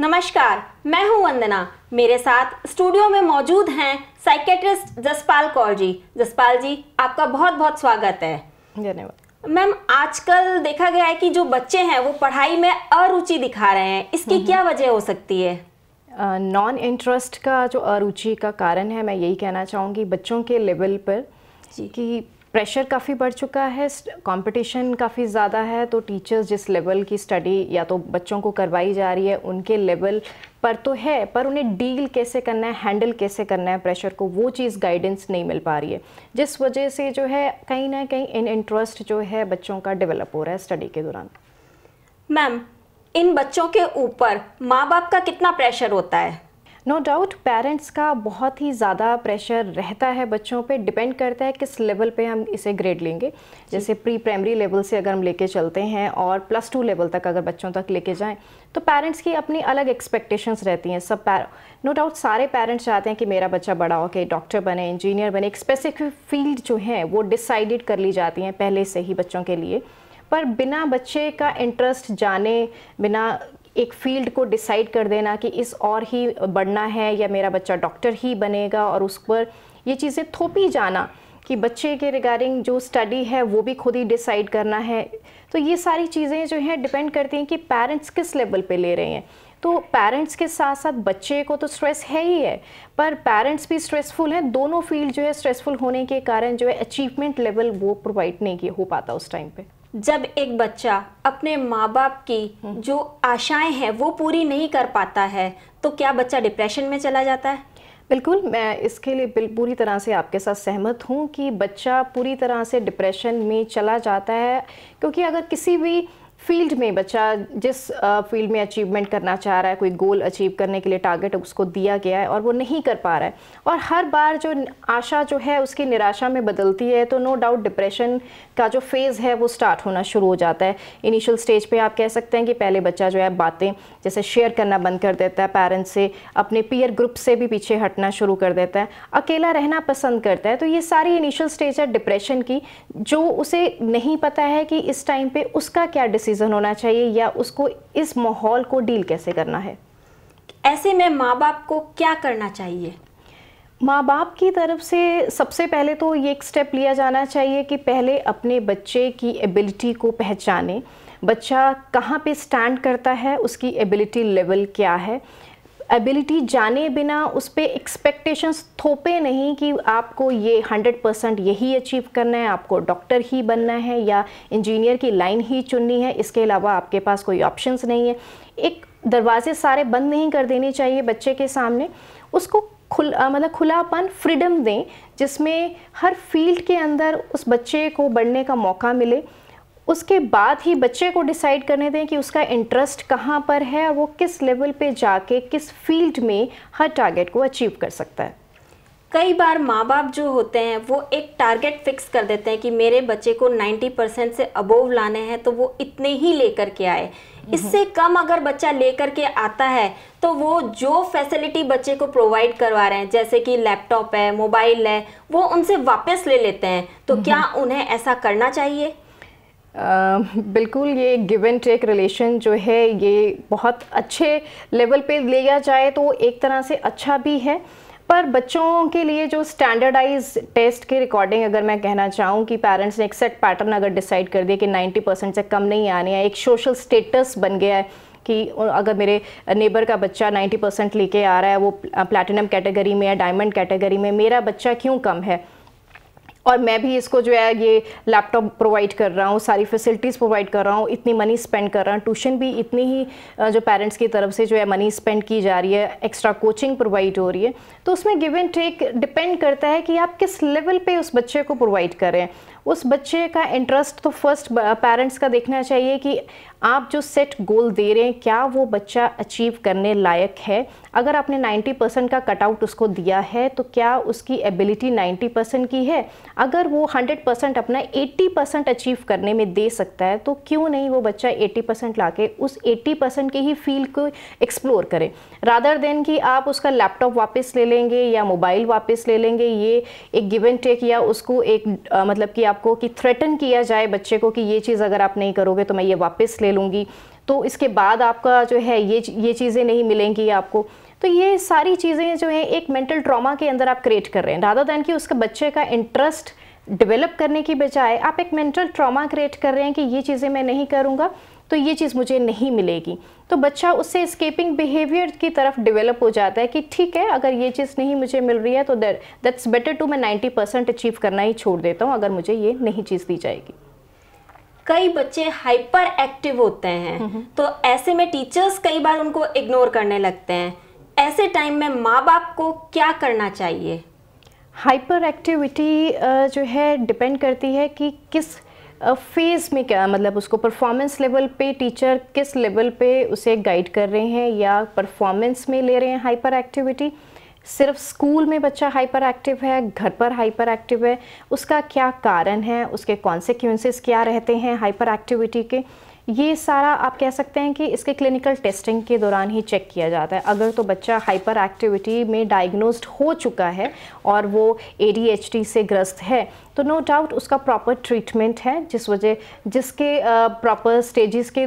नमस्कार मैं हूं वंदना मेरे साथ स्टूडियो में मौजूद हैं साइकेट्रिस्ट जसपाल कौर जी जसपाल जी आपका बहुत बहुत स्वागत है धन्यवाद मैम आजकल देखा गया है कि जो बच्चे हैं वो पढ़ाई में अरुचि दिखा रहे हैं इसकी क्या वजह हो सकती है नॉन uh, इंटरेस्ट का जो अरुचि का कारण है मैं यही कहना चाहूँगी बच्चों के लेवल पर कि प्रेशर काफ़ी बढ़ चुका है कंपटीशन काफ़ी ज़्यादा है तो टीचर्स जिस लेवल की स्टडी या तो बच्चों को करवाई जा रही है उनके लेवल पर तो है पर उन्हें डील कैसे करना है हैंडल कैसे करना है प्रेशर को वो चीज़ गाइडेंस नहीं मिल पा रही है जिस वजह से जो है कहीं ना कहीं इन इंटरेस्ट जो है बच्चों का डेवलप हो रहा है स्टडी के दौरान मैम इन बच्चों के ऊपर माँ बाप का कितना प्रेशर होता है नो डाउट पेरेंट्स का बहुत ही ज़्यादा प्रेशर रहता है बच्चों पे डिपेंड करता है किस लेवल पे हम इसे ग्रेड लेंगे जैसे प्री प्राइमरी लेवल से अगर हम लेके चलते हैं और प्लस टू लेवल तक अगर बच्चों तक लेके जाएं तो पेरेंट्स की अपनी अलग एक्सपेक्टेशंस रहती हैं सब पैर नो डाउट सारे पेरेंट्स चाहते हैं कि मेरा बच्चा बड़ा हो के डॉक्टर बने इंजीनियर बने एक स्पेसिफिक फील्ड जो है वो डिसाइडेड कर ली जाती हैं पहले से ही बच्चों के लिए पर बिना बच्चे का इंटरेस्ट जाने बिना एक फील्ड को डिसाइड कर देना कि इस और ही बढ़ना है या मेरा बच्चा डॉक्टर ही बनेगा और उस पर ये चीज़ें थोपी जाना कि बच्चे के रिगार्डिंग जो स्टडी है वो भी खुद ही डिसाइड करना है तो ये सारी चीज़ें जो हैं डिपेंड करती हैं कि पेरेंट्स किस लेवल पे ले रहे हैं तो पेरेंट्स के साथ साथ बच्चे को तो स्ट्रेस है ही है पर पेरेंट्स भी स्ट्रेसफुल हैं दोनों फील्ड जो है स्ट्रेसफुल होने के कारण जो है अचीवमेंट लेवल वो प्रोवाइड नहीं हो पाता उस टाइम पर जब एक बच्चा अपने माँ बाप की हम्म। जो आशाएं हैं वो पूरी नहीं कर पाता है तो क्या बच्चा डिप्रेशन में चला जाता है बिल्कुल मैं इसके लिए पूरी तरह से आपके साथ सहमत हूँ कि बच्चा पूरी तरह से डिप्रेशन में चला जाता है क्योंकि अगर किसी भी फील्ड में बच्चा जिस फील्ड में अचीवमेंट करना चाह रहा है कोई गोल अचीव करने के लिए टारगेट उसको दिया गया है और वो नहीं कर पा रहा है और हर बार जो आशा जो है उसकी निराशा में बदलती है तो नो डाउट डिप्रेशन का जो फेज़ है वो स्टार्ट होना शुरू हो जाता है इनिशियल स्टेज पे आप कह सकते हैं कि पहले बच्चा जो है बातें जैसे शेयर करना बंद कर देता है पेरेंट्स से अपने पीयर ग्रुप से भी पीछे हटना शुरू कर देता है अकेला रहना पसंद करता है तो ये सारी इनिशियल स्टेज है डिप्रेशन की जो उसे नहीं पता है कि इस टाइम पर उसका क्या डिसीजन डिसीज़न होना चाहिए या उसको इस माहौल को डील कैसे करना है ऐसे में माँ बाप को क्या करना चाहिए माँ बाप की तरफ से सबसे पहले तो ये एक स्टेप लिया जाना चाहिए कि पहले अपने बच्चे की एबिलिटी को पहचाने बच्चा कहाँ पे स्टैंड करता है उसकी एबिलिटी लेवल क्या है एबिलिटी जाने बिना उस पर एक्सपेक्टेशंस थोपे नहीं कि आपको ये हंड्रेड परसेंट यही अचीव करना है आपको डॉक्टर ही बनना है या इंजीनियर की लाइन ही चुननी है इसके अलावा आपके पास कोई ऑप्शंस नहीं है एक दरवाजे सारे बंद नहीं कर देने चाहिए बच्चे के सामने उसको खुल मतलब खुलापन फ्रीडम दें जिसमें हर फील्ड के अंदर उस बच्चे को बढ़ने का मौका मिले उसके बाद ही बच्चे को डिसाइड करने दें कि उसका इंटरेस्ट कहाँ पर है और वो किस लेवल पे जाके किस फील्ड में हर टारगेट को अचीव कर सकता है कई बार माँ बाप जो होते हैं वो एक टारगेट फिक्स कर देते हैं कि मेरे बच्चे को 90 परसेंट से अबोव लाने हैं तो वो इतने ही लेकर के आए हम्म। इससे कम अगर बच्चा लेकर के आता है तो वो जो फैसिलिटी बच्चे को प्रोवाइड करवा रहे हैं जैसे कि लैपटॉप है मोबाइल है वो उनसे वापस ले लेते हैं तो हम्म। क्या उन्हें ऐसा करना चाहिए बिल्कुल ये गिव एंड टेक रिलेशन जो है ये बहुत अच्छे लेवल पे लिया जाए तो एक तरह से अच्छा भी है पर बच्चों के लिए जो स्टैंडर्डाइज टेस्ट के रिकॉर्डिंग अगर मैं कहना चाहूँ कि पेरेंट्स ने एक सेट पैटर्न अगर डिसाइड कर दिया कि 90 परसेंट से कम नहीं आने हैं एक सोशल स्टेटस बन गया है कि अगर मेरे नेबर का बच्चा 90 परसेंट लेके आ रहा है वो प्लैटिनम कैटेगरी में या डायमंड कैटेगरी में मेरा बच्चा क्यों कम है और मैं भी इसको जो है ये लैपटॉप प्रोवाइड कर रहा हूँ सारी फैसिलिटीज़ प्रोवाइड कर रहा हूँ इतनी मनी स्पेंड कर रहा हूँ ट्यूशन भी इतनी ही जो पेरेंट्स की तरफ से जो है मनी स्पेंड की जा रही है एक्स्ट्रा कोचिंग प्रोवाइड हो रही है तो उसमें गिव एंड टेक डिपेंड करता है कि आप किस लेवल पर उस बच्चे को प्रोवाइड करें उस बच्चे का इंटरेस्ट तो फर्स्ट पेरेंट्स का देखना चाहिए कि आप जो सेट गोल दे रहे हैं क्या वो बच्चा अचीव करने लायक है अगर आपने 90 परसेंट का कटआउट उसको दिया है तो क्या उसकी एबिलिटी 90 परसेंट की है अगर वो 100 परसेंट अपना 80 परसेंट अचीव करने में दे सकता है तो क्यों नहीं वो बच्चा 80 परसेंट ला उस 80 परसेंट के ही फील्ड को एक्सप्लोर करें रादर देन कि आप उसका लैपटॉप वापस ले लेंगे या मोबाइल वापस ले लेंगे ये एक गिव एंड टेक या उसको एक आ, मतलब कि आप आपको कि थ्रेटन किया जाए बच्चे को कि ये चीज़ अगर आप नहीं करोगे तो मैं ये वापस ले लूँगी तो इसके बाद आपका जो है ये ये चीज़ें नहीं मिलेंगी आपको तो ये सारी चीज़ें जो हैं एक मेंटल ट्रॉमा के अंदर आप क्रिएट कर रहे हैं राधा दैन कि उसके बच्चे का इंटरेस्ट डेवलप करने की बजाय आप एक मेंटल ट्रॉमा क्रिएट कर रहे हैं कि ये चीज़ें मैं नहीं करूँगा तो ये चीज़ मुझे नहीं मिलेगी तो बच्चा उससे स्केपिंग बिहेवियर की तरफ डेवलप हो जाता है कि ठीक है अगर ये चीज़ नहीं मुझे मिल रही है तो देर दैट्स बेटर टू मैं 90 परसेंट अचीव करना ही छोड़ देता हूँ अगर मुझे ये नहीं चीज़ दी जाएगी कई बच्चे हाइपर एक्टिव होते हैं तो ऐसे में टीचर्स कई बार उनको इग्नोर करने लगते हैं ऐसे टाइम में माँ बाप को क्या करना चाहिए हाइपर एक्टिविटी जो है डिपेंड करती है कि किस फेज़ में क्या मतलब उसको परफॉर्मेंस लेवल पे टीचर किस लेवल पे उसे गाइड कर रहे हैं या परफॉर्मेंस में ले रहे हैं हाइपर एक्टिविटी सिर्फ स्कूल में बच्चा हाइपर एक्टिव है घर पर हाइपर एक्टिव है उसका क्या कारण है उसके कॉन्सिक्वेंसेस क्या रहते हैं हाइपर एक्टिविटी के ये सारा आप कह सकते हैं कि इसके क्लिनिकल टेस्टिंग के दौरान ही चेक किया जाता है अगर तो बच्चा हाइपर एक्टिविटी में डायग्नोस्ड हो चुका है और वो ए से ग्रस्त है तो नो no डाउट उसका प्रॉपर ट्रीटमेंट है जिस वजह जिसके प्रॉपर स्टेजेस के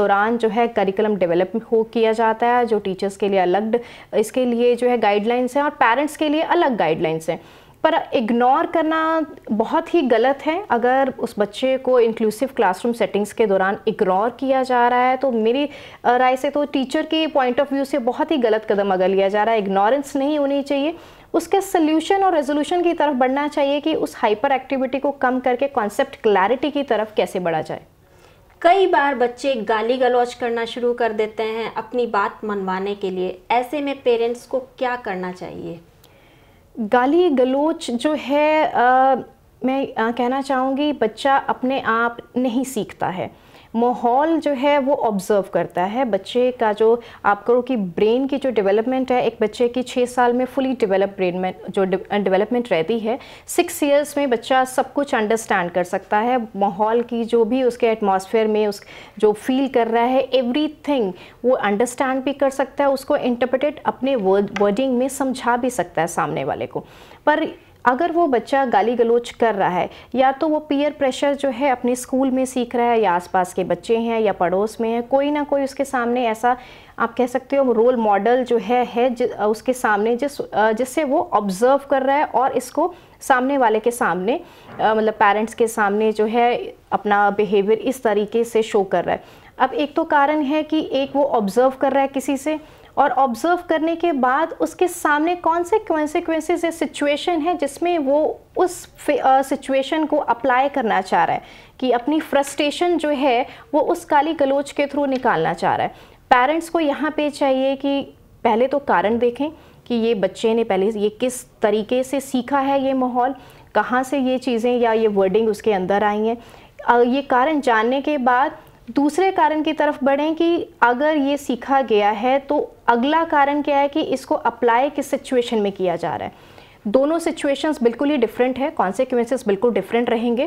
दौरान जो है करिकुलम डेवलप हो किया जाता है जो टीचर्स के लिए अलग इसके लिए जो है गाइडलाइंस हैं और पेरेंट्स के लिए अलग गाइडलाइंस हैं पर इग्नोर करना बहुत ही गलत है अगर उस बच्चे को इंक्लूसिव क्लासरूम सेटिंग्स के दौरान इग्नोर किया जा रहा है तो मेरी राय से तो टीचर के पॉइंट ऑफ व्यू से बहुत ही गलत कदम अगर लिया जा रहा है इग्नोरेंस नहीं होनी चाहिए उसके सोल्यूशन और रेजोल्यूशन की तरफ बढ़ना चाहिए कि उस हाइपर एक्टिविटी को कम करके कॉन्सेप्ट क्लैरिटी की तरफ कैसे बढ़ा जाए कई बार बच्चे गाली गलौज करना शुरू कर देते हैं अपनी बात मनवाने के लिए ऐसे में पेरेंट्स को क्या करना चाहिए गाली गलोच जो है आ, मैं आ, कहना चाहूँगी बच्चा अपने आप नहीं सीखता है माहौल जो है वो ऑब्ज़र्व करता है बच्चे का जो आप करो कि ब्रेन की जो डेवलपमेंट है एक बच्चे की छः साल में फुली डेवलप ब्रेन में जो डेवलपमेंट रहती है सिक्स ईयर्स में बच्चा सब कुछ अंडरस्टैंड कर सकता है माहौल की जो भी उसके एटमोसफेयर में उस जो फील कर रहा है एवरी थिंग वो अंडरस्टैंड भी कर सकता है उसको इंटरप्रेटेड अपने वर्डिंग में समझा भी सकता है सामने वाले को पर अगर वो बच्चा गाली गलोच कर रहा है या तो वो पीयर प्रेशर जो है अपने स्कूल में सीख रहा है या आसपास के बच्चे हैं या पड़ोस में हैं कोई ना कोई उसके सामने ऐसा आप कह सकते हो रोल मॉडल जो है है ज, उसके सामने जिस जिससे वो ऑब्ज़र्व कर रहा है और इसको सामने वाले के सामने मतलब पेरेंट्स के सामने जो है अपना बिहेवियर इस तरीके से शो कर रहा है अब एक तो कारण है कि एक वो ऑब्ज़र्व कर रहा है किसी से और ऑब्ज़र्व करने के बाद उसके सामने कौन से कॉन्सिक्वेंसेज या सिचुएशन है जिसमें वो उस सिचुएशन को अप्लाई करना चाह रहा है कि अपनी फ्रस्ट्रेशन जो है वो उस काली गलोच के थ्रू निकालना चाह रहा है पेरेंट्स को यहाँ पे चाहिए कि पहले तो कारण देखें कि ये बच्चे ने पहले ये किस तरीके से सीखा है ये माहौल कहाँ से ये चीज़ें या ये वर्डिंग उसके अंदर आई हैं ये कारण जानने के बाद दूसरे कारण की तरफ बढ़ें कि अगर ये सीखा गया है तो अगला कारण क्या है कि इसको अप्लाई किस सिचुएशन में किया जा रहा है दोनों सिचुएशंस बिल्कुल ही डिफरेंट है कॉन्सिक्वेंसेस बिल्कुल डिफरेंट रहेंगे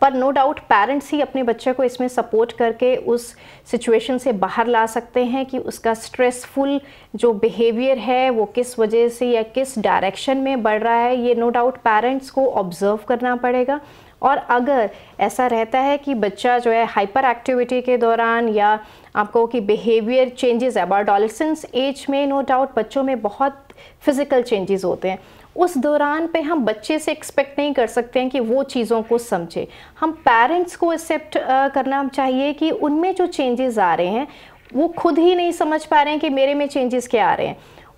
पर नो डाउट पेरेंट्स ही अपने बच्चे को इसमें सपोर्ट करके उस सिचुएशन से बाहर ला सकते हैं कि उसका स्ट्रेसफुल जो बिहेवियर है वो किस वजह से या किस डायरेक्शन में बढ़ रहा है ये नो डाउट पेरेंट्स को ऑब्ज़र्व करना पड़ेगा और अगर ऐसा रहता है कि बच्चा जो है हाइपर एक्टिविटी के दौरान या आपको कि बिहेवियर चेंजेस एबाडोलसेंस एज में नो डाउट बच्चों में बहुत फिज़िकल चेंजेस होते हैं उस दौरान पे हम बच्चे से एक्सपेक्ट नहीं कर सकते हैं कि वो चीज़ों को समझे हम पेरेंट्स को एक्सेप्ट करना चाहिए कि उनमें जो चेंजेस आ रहे हैं वो खुद ही नहीं समझ पा रहे हैं कि मेरे में चेंजेस क्या आ रहे हैं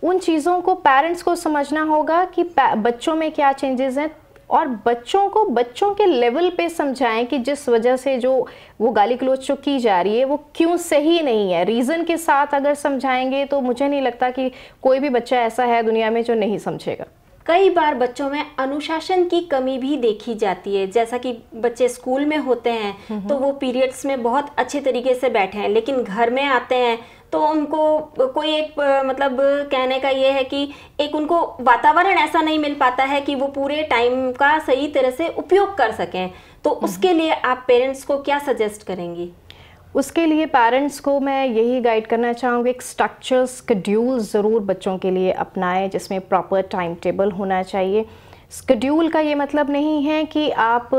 उन चीज़ों को पेरेंट्स को समझना होगा कि बच्चों में क्या चेंजेस हैं और बच्चों को बच्चों के लेवल पे समझाएं कि जिस वजह से जो वो गाली गलोच जो की जा रही है वो क्यों सही नहीं है रीज़न के साथ अगर समझाएंगे तो मुझे नहीं लगता कि कोई भी बच्चा ऐसा है दुनिया में जो नहीं समझेगा कई बार बच्चों में अनुशासन की कमी भी देखी जाती है जैसा कि बच्चे स्कूल में होते हैं हम्म, हम्म। तो वो पीरियड्स में बहुत अच्छे तरीके से बैठे हैं लेकिन घर में आते हैं तो उनको कोई एक मतलब कहने का ये है कि एक उनको वातावरण ऐसा नहीं मिल पाता है कि वो पूरे टाइम का सही तरह से उपयोग कर सकें तो हम्म। उसके लिए आप पेरेंट्स को क्या सजेस्ट करेंगी उसके लिए पेरेंट्स को मैं यही गाइड करना चाहूँगी एक स्ट्रक्चर स्कड्यूल ज़रूर बच्चों के लिए अपनाएं जिसमें प्रॉपर टाइम टेबल होना चाहिए स्कड्यूल का ये मतलब नहीं है कि आप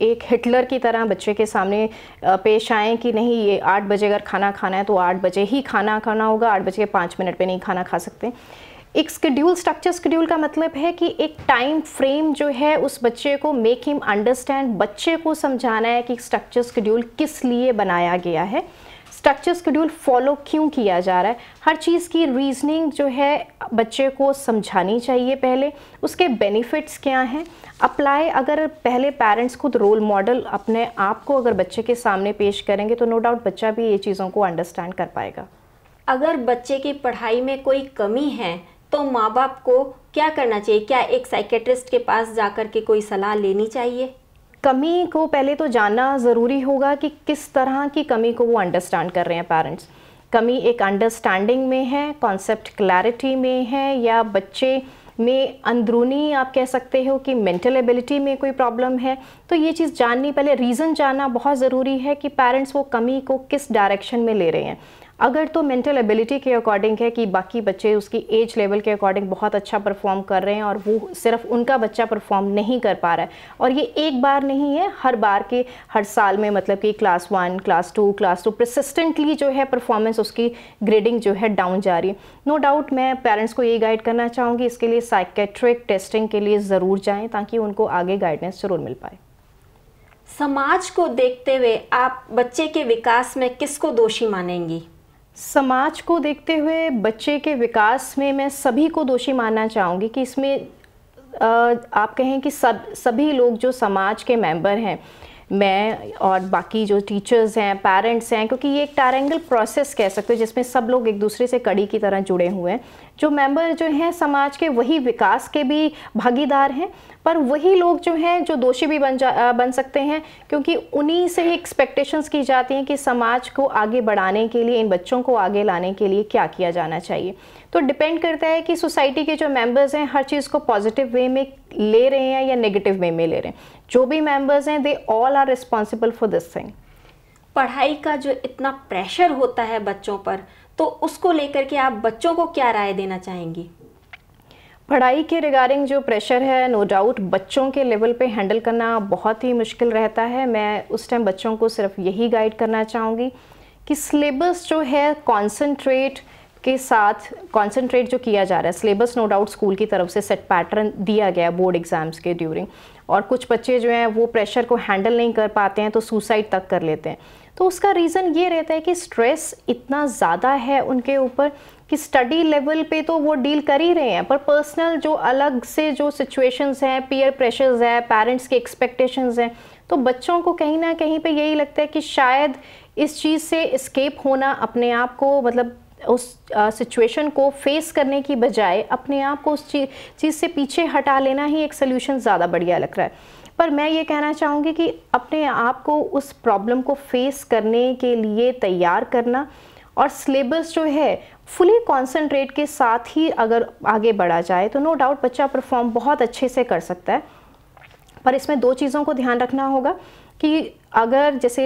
एक हिटलर की तरह बच्चे के सामने पेश आएँ कि नहीं ये आठ बजे अगर खाना खाना है तो आठ बजे ही खाना खाना होगा आठ बजे के पाँच मिनट पे नहीं खाना खा सकते एक स्कड्यूल स्ट्रक्चर स्कड्यूल का मतलब है कि एक टाइम फ्रेम जो है उस बच्चे को मेक हिम अंडरस्टैंड बच्चे को समझाना है कि स्ट्रक्चर स्कड्यूल किस लिए बनाया गया है स्ट्रक्चर स्कड्यूल फॉलो क्यों किया जा रहा है हर चीज़ की रीजनिंग जो है बच्चे को समझानी चाहिए पहले उसके बेनिफिट्स क्या हैं अप्लाई अगर पहले पेरेंट्स खुद रोल मॉडल अपने आप को अगर बच्चे के सामने पेश करेंगे तो नो डाउट बच्चा भी ये चीज़ों को अंडरस्टैंड कर पाएगा अगर बच्चे की पढ़ाई में कोई कमी है तो माँ बाप को क्या करना चाहिए क्या एक साइकेट्रिस्ट के पास जाकर के कोई सलाह लेनी चाहिए कमी को पहले तो जानना ज़रूरी होगा कि किस तरह की कमी को वो अंडरस्टैंड कर रहे हैं पेरेंट्स कमी एक अंडरस्टैंडिंग में है कॉन्सेप्ट क्लैरिटी में है या बच्चे में अंदरूनी आप कह सकते हो कि मेंटल एबिलिटी में कोई प्रॉब्लम है तो ये चीज़ जाननी पहले रीज़न जानना बहुत ज़रूरी है कि पेरेंट्स वो कमी को किस डायरेक्शन में ले रहे हैं अगर तो मेंटल एबिलिटी के अकॉर्डिंग है कि बाकी बच्चे उसकी एज लेवल के अकॉर्डिंग बहुत अच्छा परफॉर्म कर रहे हैं और वो सिर्फ उनका बच्चा परफॉर्म नहीं कर पा रहा है और ये एक बार नहीं है हर बार के हर साल में मतलब कि class one class two class two persistently जो है परफॉर्मेंस उसकी ग्रेडिंग जो है डाउन जा रही है नो डाउट मैं पेरेंट्स को ये गाइड करना चाहूँगी इसके लिए साइकेट्रिक टेस्टिंग के लिए ज़रूर जाएँ ताकि उनको आगे गाइडेंस ज़रूर मिल पाए समाज को देखते हुए आप बच्चे के विकास में किसको दोषी मानेंगी समाज को देखते हुए बच्चे के विकास में मैं सभी को दोषी मानना चाहूँगी कि इसमें आप कहें कि सब सभी लोग जो समाज के मेंबर हैं मैं और बाकी जो टीचर्स हैं पेरेंट्स हैं क्योंकि ये एक टैरेंगल प्रोसेस कह सकते हो जिसमें सब लोग एक दूसरे से कड़ी की तरह जुड़े हुए हैं जो मेंबर जो हैं समाज के वही विकास के भी भागीदार हैं पर वही लोग जो हैं जो दोषी भी बन जा बन सकते हैं क्योंकि उन्हीं से ही एक्सपेक्टेशंस की जाती हैं कि समाज को आगे बढ़ाने के लिए इन बच्चों को आगे लाने के लिए क्या किया जाना चाहिए तो डिपेंड करता है कि सोसाइटी के जो मेंबर्स हैं हर चीज़ को पॉजिटिव वे में ले रहे हैं या नेगेटिव वे में ले रहे हैं जो भी मेंबर्स हैं they all are responsible for this thing पढ़ाई का जो इतना प्रेशर होता है बच्चों पर तो उसको लेकर के आप बच्चों को क्या राय देना चाहेंगी पढ़ाई के रिगार्डिंग जो प्रेशर है नो no डाउट बच्चों के लेवल पे हैंडल करना बहुत ही मुश्किल रहता है मैं उस टाइम बच्चों को सिर्फ यही गाइड करना चाहूँगी कि सिलेबस जो है कॉन्सनट्रेट के साथ कॉन्सेंट्रेट जो किया जा रहा है सिलेबस नो डाउट स्कूल की तरफ से सेट पैटर्न दिया गया है बोर्ड एग्जाम्स के ड्यूरिंग और कुछ बच्चे जो हैं वो प्रेशर को हैंडल नहीं कर पाते हैं तो सुसाइड तक कर लेते हैं तो उसका रीज़न ये रहता है कि स्ट्रेस इतना ज़्यादा है उनके ऊपर कि स्टडी लेवल पे तो वो डील कर ही रहे हैं पर पर्सनल जो अलग से जो सिचुएशंस हैं पीयर प्रेशर्स है पेरेंट्स के एक्सपेक्टेशंस हैं तो बच्चों को कहीं ना कहीं पे यही लगता है कि शायद इस चीज़ से स्केप होना अपने आप को मतलब उस सिचुएशन को फेस करने की बजाय अपने आप को उस चीज़ से पीछे हटा लेना ही एक सोल्यूशन ज़्यादा बढ़िया लग रहा है पर मैं ये कहना चाहूँगी कि अपने आप को उस प्रॉब्लम को फेस करने के लिए तैयार करना और सिलेबस जो है फुली कॉन्सेंट्रेट के साथ ही अगर आगे बढ़ा जाए तो नो डाउट बच्चा परफॉर्म बहुत अच्छे से कर सकता है पर इसमें दो चीज़ों को ध्यान रखना होगा कि अगर जैसे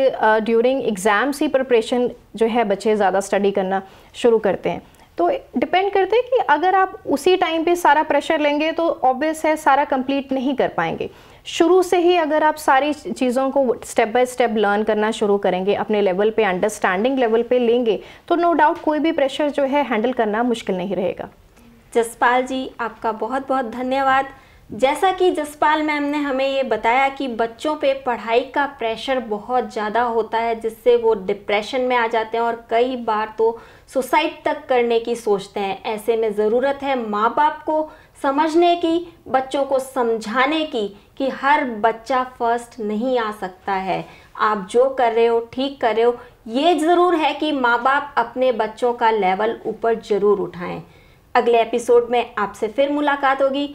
ड्यूरिंग एग्ज़ाम्स ही प्रिपरेशन जो है बच्चे ज़्यादा स्टडी करना शुरू करते हैं तो डिपेंड करते हैं कि अगर आप उसी टाइम पे सारा प्रेशर लेंगे तो ऑब्वियस है सारा कंप्लीट नहीं कर पाएंगे शुरू से ही अगर आप सारी चीज़ों को स्टेप बाय स्टेप लर्न करना शुरू करेंगे अपने लेवल पे अंडरस्टैंडिंग लेवल पे लेंगे तो नो no डाउट कोई भी प्रेशर जो है हैंडल करना मुश्किल नहीं रहेगा जसपाल जी आपका बहुत बहुत धन्यवाद जैसा कि जसपाल मैम ने हमें ये बताया कि बच्चों पे पढ़ाई का प्रेशर बहुत ज़्यादा होता है जिससे वो डिप्रेशन में आ जाते हैं और कई बार तो सुसाइड तक करने की सोचते हैं ऐसे में ज़रूरत है माँ बाप को समझने की बच्चों को समझाने की कि हर बच्चा फर्स्ट नहीं आ सकता है आप जो कर रहे हो ठीक कर रहे हो ये ज़रूर है कि माँ बाप अपने बच्चों का लेवल ऊपर ज़रूर उठाएं अगले एपिसोड में आपसे फिर मुलाकात होगी